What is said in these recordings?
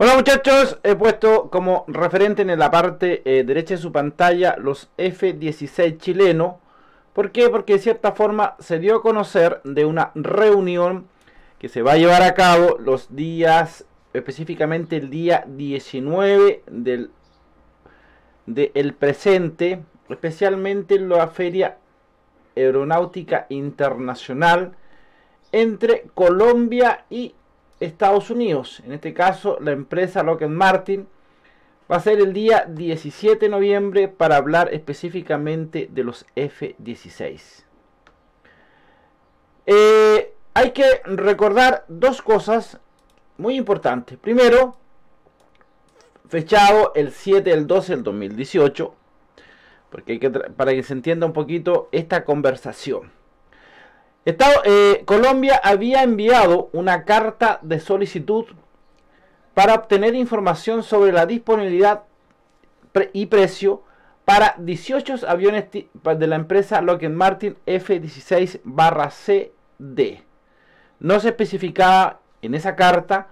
Hola muchachos, he puesto como referente en la parte eh, derecha de su pantalla los F-16 chileno ¿Por qué? Porque de cierta forma se dio a conocer de una reunión que se va a llevar a cabo los días, específicamente el día 19 del presente, especialmente en la Feria Aeronáutica Internacional entre Colombia y Estados Unidos. En este caso, la empresa Lockheed Martin va a ser el día 17 de noviembre para hablar específicamente de los F-16. Eh, hay que recordar dos cosas muy importantes. Primero, fechado el 7 del 12 del 2018, porque para que se entienda un poquito esta conversación. Eh, Colombia había enviado una carta de solicitud para obtener información sobre la disponibilidad y precio para 18 aviones de la empresa Lockheed Martin F-16-CD. No se especificaba en esa carta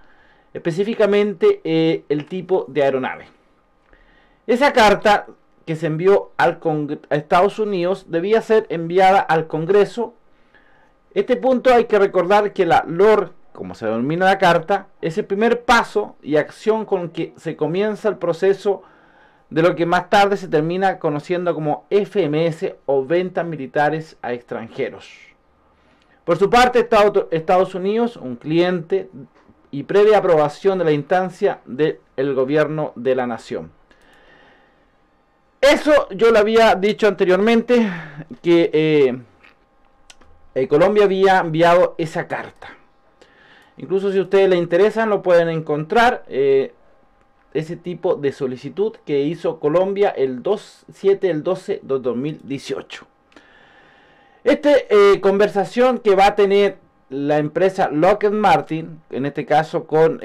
específicamente eh, el tipo de aeronave. Esa carta que se envió al a Estados Unidos debía ser enviada al Congreso este punto hay que recordar que la LOR, como se denomina la carta, es el primer paso y acción con que se comienza el proceso de lo que más tarde se termina conociendo como FMS o ventas militares a extranjeros. Por su parte, Estados Unidos, un cliente y previa aprobación de la instancia del gobierno de la nación. Eso yo lo había dicho anteriormente, que eh, eh, Colombia había enviado esa carta. Incluso si a ustedes les interesan, lo pueden encontrar. Eh, ese tipo de solicitud que hizo Colombia el 27, del 12 de 2018. Esta eh, conversación que va a tener la empresa Lockheed Martin, en este caso con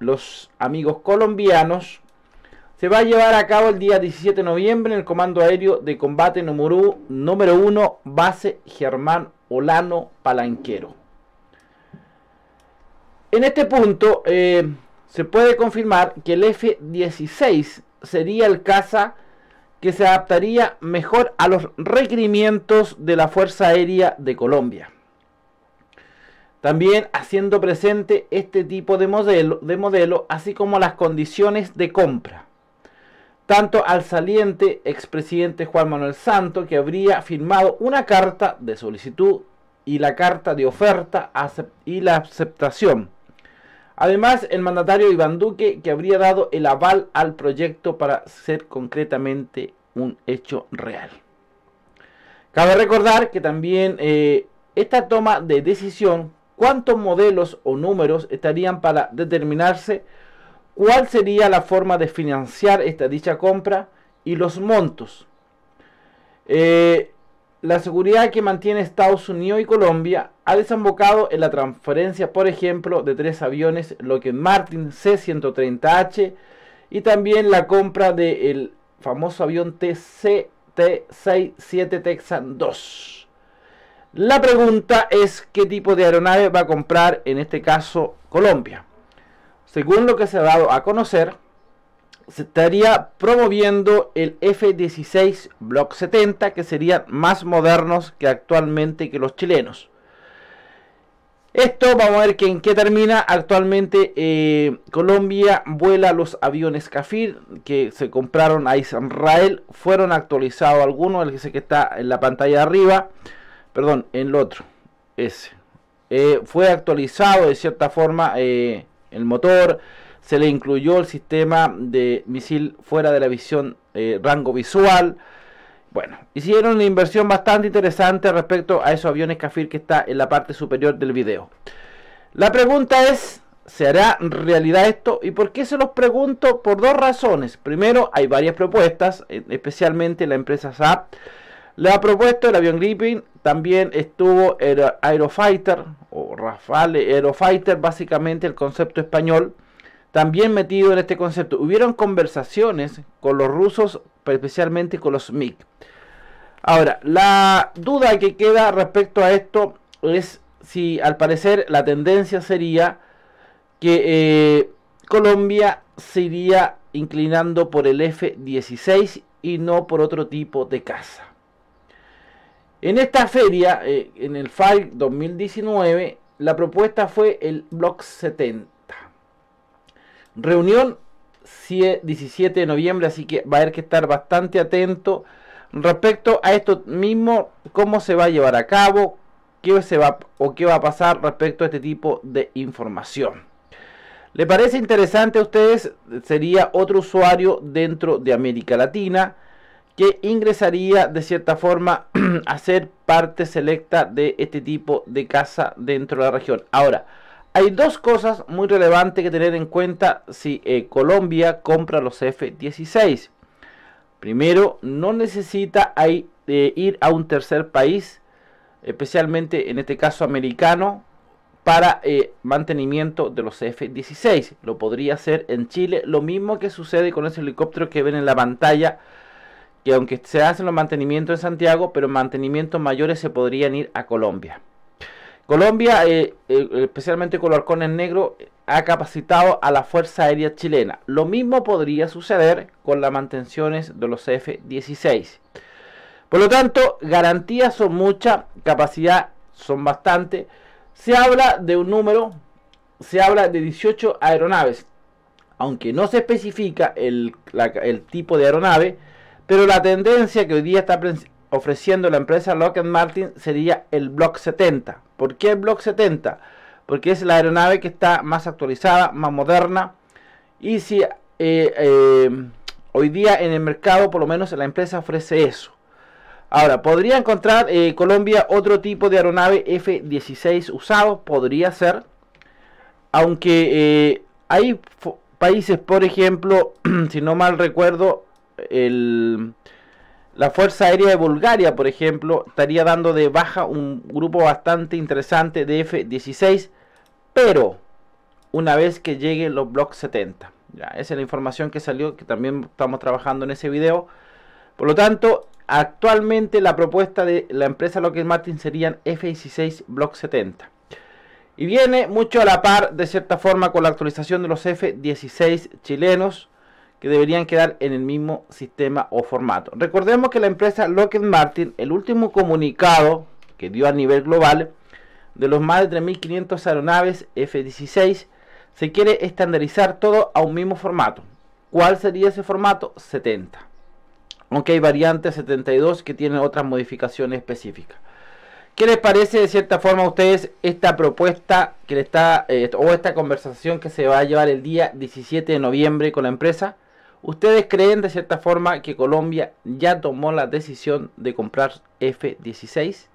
los amigos colombianos, se va a llevar a cabo el día 17 de noviembre en el Comando Aéreo de Combate número 1, base Germán Olano Palanquero. En este punto eh, se puede confirmar que el F-16 sería el caza que se adaptaría mejor a los requerimientos de la Fuerza Aérea de Colombia. También haciendo presente este tipo de modelo, de modelo así como las condiciones de compra tanto al saliente expresidente Juan Manuel Santo, que habría firmado una carta de solicitud y la carta de oferta y la aceptación. Además, el mandatario Iván Duque, que habría dado el aval al proyecto para ser concretamente un hecho real. Cabe recordar que también eh, esta toma de decisión, cuántos modelos o números estarían para determinarse cuál sería la forma de financiar esta dicha compra y los montos. Eh, la seguridad que mantiene Estados Unidos y Colombia ha desembocado en la transferencia, por ejemplo, de tres aviones lo Lockheed Martin C-130H y también la compra del famoso avión tc 67 Texan II. La pregunta es qué tipo de aeronave va a comprar, en este caso, Colombia según lo que se ha dado a conocer, se estaría promoviendo el F-16 Block 70, que serían más modernos que actualmente que los chilenos. Esto vamos a ver en qué termina. Actualmente eh, Colombia vuela los aviones Cafir, que se compraron a Israel. Fueron actualizados algunos, el que sé que está en la pantalla de arriba. Perdón, en el otro, ese. Eh, fue actualizado de cierta forma eh, el motor, se le incluyó el sistema de misil fuera de la visión, eh, rango visual. Bueno, hicieron una inversión bastante interesante respecto a esos aviones CAFIR que está en la parte superior del video. La pregunta es, ¿se hará realidad esto? ¿Y por qué se los pregunto? Por dos razones. Primero, hay varias propuestas, especialmente la empresa SAP le ha propuesto el avión Gripen, también estuvo el Aerofighter o Rafale Aerofighter, básicamente el concepto español, también metido en este concepto. Hubieron conversaciones con los rusos, especialmente con los MiG. Ahora, la duda que queda respecto a esto es si al parecer la tendencia sería que eh, Colombia se iría inclinando por el F-16 y no por otro tipo de caza. En esta feria, eh, en el FAL 2019, la propuesta fue el Block 70. Reunión 17 de noviembre, así que va a haber que estar bastante atento respecto a esto mismo, cómo se va a llevar a cabo, qué se va o qué va a pasar respecto a este tipo de información. ¿Le parece interesante a ustedes? Sería otro usuario dentro de América Latina que ingresaría de cierta forma a ser parte selecta de este tipo de casa dentro de la región. Ahora, hay dos cosas muy relevantes que tener en cuenta si eh, Colombia compra los F-16. Primero, no necesita eh, ir a un tercer país, especialmente en este caso americano, para eh, mantenimiento de los F-16. Lo podría hacer en Chile, lo mismo que sucede con ese helicóptero que ven en la pantalla ...y aunque se hacen los mantenimientos en Santiago, pero mantenimientos mayores se podrían ir a Colombia. Colombia, eh, eh, especialmente con los halcones negros, ha capacitado a la Fuerza Aérea Chilena. Lo mismo podría suceder con las mantenciones de los F-16. Por lo tanto, garantías son muchas, capacidad son bastante. Se habla de un número, se habla de 18 aeronaves. Aunque no se especifica el tipo de aeronave, pero la tendencia que hoy día está ofreciendo la empresa Lockheed Martin sería el Block 70. ¿Por qué el Block 70? Porque es la aeronave que está más actualizada, más moderna. Y si eh, eh, hoy día en el mercado, por lo menos la empresa ofrece eso. Ahora, ¿podría encontrar eh, Colombia otro tipo de aeronave F-16 usado? Podría ser. Aunque hay países, por ejemplo, si no mal recuerdo, la Fuerza Aérea de Bulgaria, por ejemplo, estaría dando de baja un grupo bastante interesante de F-16, pero una vez que lleguen los Block 70. Ya, esa es la información que salió, que también estamos trabajando en ese video. Por lo tanto, actualmente la propuesta de la empresa Lockheed Martin serían F-16 Block 70. Y viene mucho a la par, de cierta forma, con la actualización de los F-16 chilenos que deberían quedar en el mismo sistema o formato. Recordemos que la empresa Lockheed Martin, el último comunicado que dio a nivel global de los más de 3.500 aeronaves F-16, se quiere estandarizar todo a un mismo formato. ¿Cuál sería ese formato? 70. Aunque hay variantes 72 que tienen otras modificaciones específicas. ¿Qué les parece de cierta forma a ustedes esta propuesta que está, eh, o esta conversación que se va a llevar el día 17 de noviembre con la empresa? ¿Ustedes creen de cierta forma que Colombia ya tomó la decisión de comprar F-16?